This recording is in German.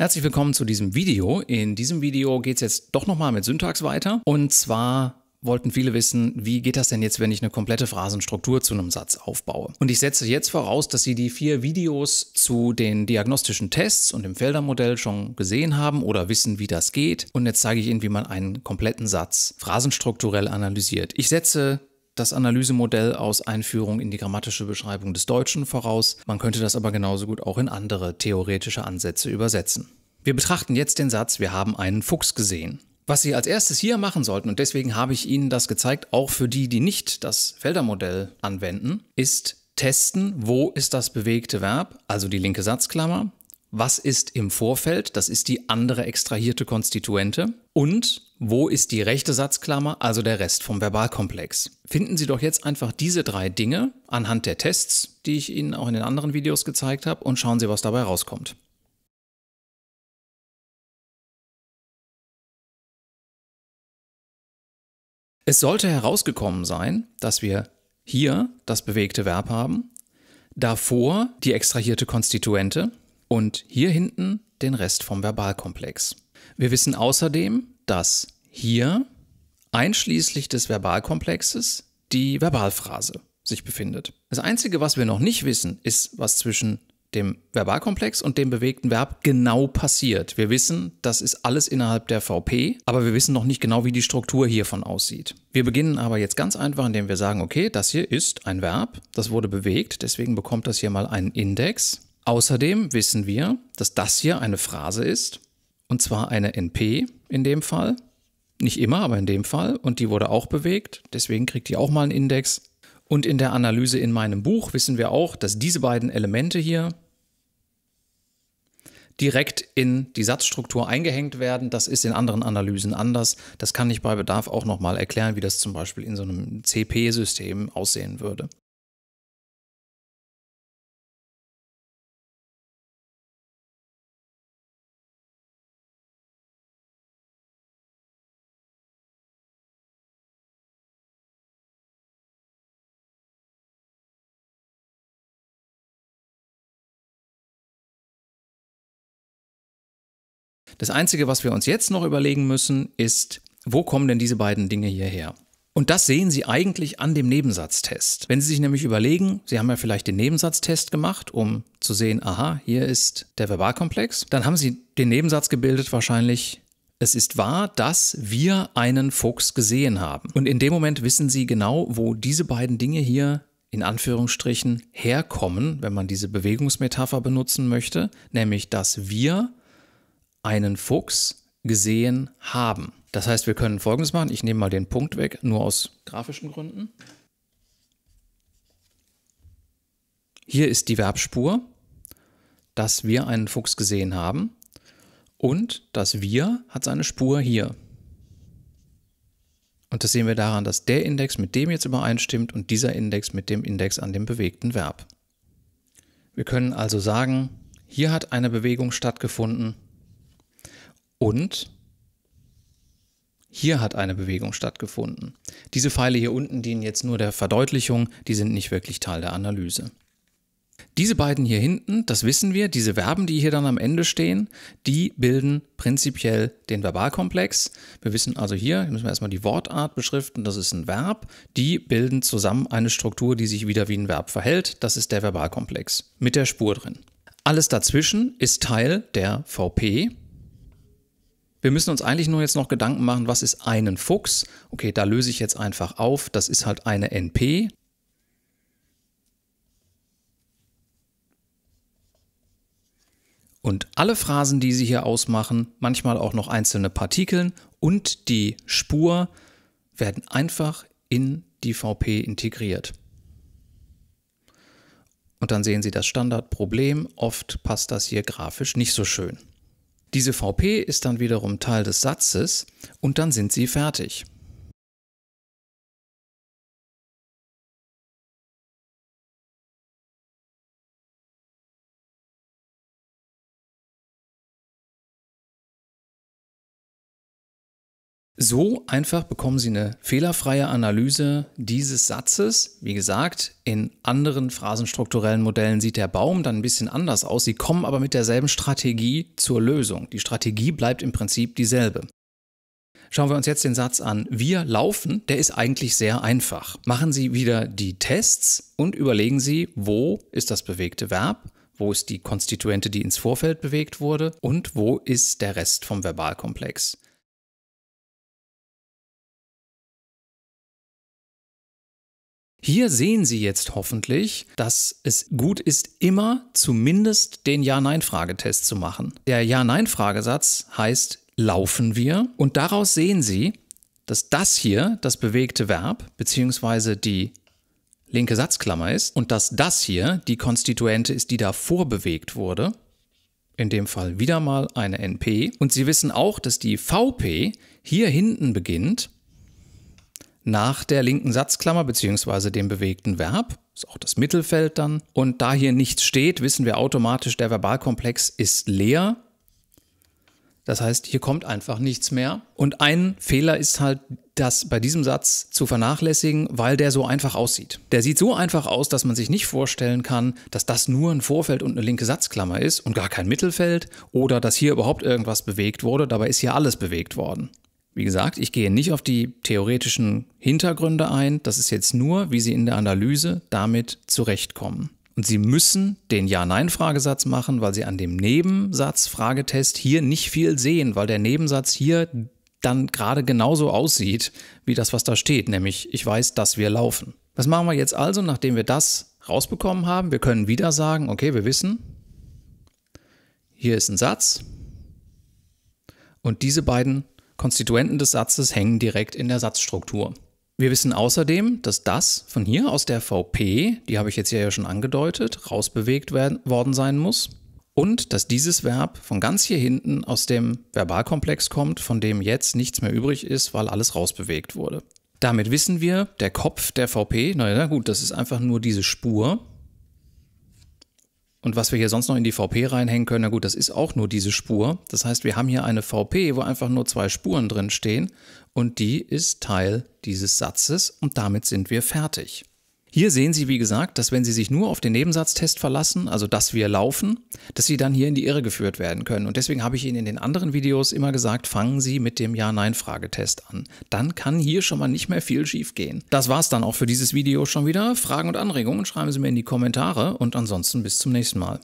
Herzlich willkommen zu diesem Video. In diesem Video geht es jetzt doch nochmal mit Syntax weiter. Und zwar wollten viele wissen, wie geht das denn jetzt, wenn ich eine komplette Phrasenstruktur zu einem Satz aufbaue? Und ich setze jetzt voraus, dass Sie die vier Videos zu den diagnostischen Tests und dem Feldermodell schon gesehen haben oder wissen, wie das geht. Und jetzt zeige ich Ihnen, wie man einen kompletten Satz phrasenstrukturell analysiert. Ich setze das Analysemodell aus Einführung in die grammatische Beschreibung des Deutschen voraus. Man könnte das aber genauso gut auch in andere theoretische Ansätze übersetzen. Wir betrachten jetzt den Satz, wir haben einen Fuchs gesehen. Was Sie als erstes hier machen sollten, und deswegen habe ich Ihnen das gezeigt, auch für die, die nicht das Feldermodell anwenden, ist testen, wo ist das bewegte Verb, also die linke Satzklammer, was ist im Vorfeld, das ist die andere extrahierte Konstituente, und wo ist die rechte Satzklammer, also der Rest vom Verbalkomplex? Finden Sie doch jetzt einfach diese drei Dinge anhand der Tests, die ich Ihnen auch in den anderen Videos gezeigt habe, und schauen Sie, was dabei rauskommt. Es sollte herausgekommen sein, dass wir hier das bewegte Verb haben, davor die extrahierte Konstituente und hier hinten den Rest vom Verbalkomplex. Wir wissen außerdem, dass hier einschließlich des Verbalkomplexes die Verbalphrase sich befindet. Das Einzige, was wir noch nicht wissen, ist, was zwischen dem Verbalkomplex und dem bewegten Verb genau passiert. Wir wissen, das ist alles innerhalb der VP, aber wir wissen noch nicht genau, wie die Struktur hiervon aussieht. Wir beginnen aber jetzt ganz einfach, indem wir sagen, okay, das hier ist ein Verb, das wurde bewegt, deswegen bekommt das hier mal einen Index. Außerdem wissen wir, dass das hier eine Phrase ist, und zwar eine NP, in dem Fall. Nicht immer, aber in dem Fall. Und die wurde auch bewegt. Deswegen kriegt die auch mal einen Index. Und in der Analyse in meinem Buch wissen wir auch, dass diese beiden Elemente hier direkt in die Satzstruktur eingehängt werden. Das ist in anderen Analysen anders. Das kann ich bei Bedarf auch nochmal erklären, wie das zum Beispiel in so einem CP-System aussehen würde. Das Einzige, was wir uns jetzt noch überlegen müssen, ist, wo kommen denn diese beiden Dinge hierher? Und das sehen Sie eigentlich an dem Nebensatztest. Wenn Sie sich nämlich überlegen, Sie haben ja vielleicht den Nebensatztest gemacht, um zu sehen, aha, hier ist der Verbalkomplex, dann haben Sie den Nebensatz gebildet wahrscheinlich, es ist wahr, dass wir einen Fuchs gesehen haben. Und in dem Moment wissen Sie genau, wo diese beiden Dinge hier in Anführungsstrichen herkommen, wenn man diese Bewegungsmetapher benutzen möchte, nämlich dass wir einen Fuchs gesehen haben. Das heißt, wir können folgendes machen. Ich nehme mal den Punkt weg, nur aus grafischen Gründen. Hier ist die Verbspur, dass wir einen Fuchs gesehen haben und das wir hat seine Spur hier. Und das sehen wir daran, dass der Index mit dem jetzt übereinstimmt und dieser Index mit dem Index an dem bewegten Verb. Wir können also sagen, hier hat eine Bewegung stattgefunden und hier hat eine Bewegung stattgefunden. Diese Pfeile hier unten dienen jetzt nur der Verdeutlichung, die sind nicht wirklich Teil der Analyse. Diese beiden hier hinten, das wissen wir, diese Verben, die hier dann am Ende stehen, die bilden prinzipiell den Verbalkomplex. Wir wissen also hier, hier müssen wir erstmal die Wortart beschriften, das ist ein Verb. Die bilden zusammen eine Struktur, die sich wieder wie ein Verb verhält. Das ist der Verbalkomplex mit der Spur drin. Alles dazwischen ist Teil der VP, wir müssen uns eigentlich nur jetzt noch Gedanken machen, was ist einen Fuchs? Okay, da löse ich jetzt einfach auf. Das ist halt eine NP. Und alle Phrasen, die Sie hier ausmachen, manchmal auch noch einzelne Partikeln und die Spur werden einfach in die VP integriert. Und dann sehen Sie das Standardproblem. Oft passt das hier grafisch nicht so schön. Diese VP ist dann wiederum Teil des Satzes und dann sind Sie fertig. So einfach bekommen Sie eine fehlerfreie Analyse dieses Satzes. Wie gesagt, in anderen phrasenstrukturellen Modellen sieht der Baum dann ein bisschen anders aus. Sie kommen aber mit derselben Strategie zur Lösung. Die Strategie bleibt im Prinzip dieselbe. Schauen wir uns jetzt den Satz an. Wir laufen, der ist eigentlich sehr einfach. Machen Sie wieder die Tests und überlegen Sie, wo ist das bewegte Verb, wo ist die Konstituente, die ins Vorfeld bewegt wurde und wo ist der Rest vom Verbalkomplex. Hier sehen Sie jetzt hoffentlich, dass es gut ist, immer zumindest den Ja-Nein-Fragetest zu machen. Der Ja-Nein-Fragesatz heißt laufen wir und daraus sehen Sie, dass das hier das bewegte Verb bzw. die linke Satzklammer ist und dass das hier die Konstituente ist, die davor bewegt wurde. In dem Fall wieder mal eine NP. Und Sie wissen auch, dass die VP hier hinten beginnt nach der linken Satzklammer bzw. dem bewegten Verb, ist auch das Mittelfeld dann. Und da hier nichts steht, wissen wir automatisch, der Verbalkomplex ist leer. Das heißt, hier kommt einfach nichts mehr. Und ein Fehler ist halt, das bei diesem Satz zu vernachlässigen, weil der so einfach aussieht. Der sieht so einfach aus, dass man sich nicht vorstellen kann, dass das nur ein Vorfeld und eine linke Satzklammer ist und gar kein Mittelfeld oder dass hier überhaupt irgendwas bewegt wurde. Dabei ist hier alles bewegt worden. Wie gesagt, ich gehe nicht auf die theoretischen Hintergründe ein. Das ist jetzt nur, wie Sie in der Analyse damit zurechtkommen. Und Sie müssen den Ja-Nein-Fragesatz machen, weil Sie an dem Nebensatz-Fragetest hier nicht viel sehen, weil der Nebensatz hier dann gerade genauso aussieht wie das, was da steht, nämlich ich weiß, dass wir laufen. Was machen wir jetzt also, nachdem wir das rausbekommen haben? Wir können wieder sagen, okay, wir wissen, hier ist ein Satz und diese beiden Konstituenten des Satzes hängen direkt in der Satzstruktur. Wir wissen außerdem, dass das von hier aus der VP, die habe ich jetzt hier ja schon angedeutet, rausbewegt werden, worden sein muss. Und dass dieses Verb von ganz hier hinten aus dem Verbalkomplex kommt, von dem jetzt nichts mehr übrig ist, weil alles rausbewegt wurde. Damit wissen wir, der Kopf der VP, naja gut, das ist einfach nur diese Spur, und was wir hier sonst noch in die VP reinhängen können, na gut, das ist auch nur diese Spur. Das heißt, wir haben hier eine VP, wo einfach nur zwei Spuren drin stehen und die ist Teil dieses Satzes und damit sind wir fertig. Hier sehen Sie, wie gesagt, dass wenn Sie sich nur auf den Nebensatztest verlassen, also dass wir laufen, dass Sie dann hier in die Irre geführt werden können. Und deswegen habe ich Ihnen in den anderen Videos immer gesagt, fangen Sie mit dem Ja-Nein-Fragetest an. Dann kann hier schon mal nicht mehr viel schiefgehen. Das war es dann auch für dieses Video schon wieder. Fragen und Anregungen schreiben Sie mir in die Kommentare und ansonsten bis zum nächsten Mal.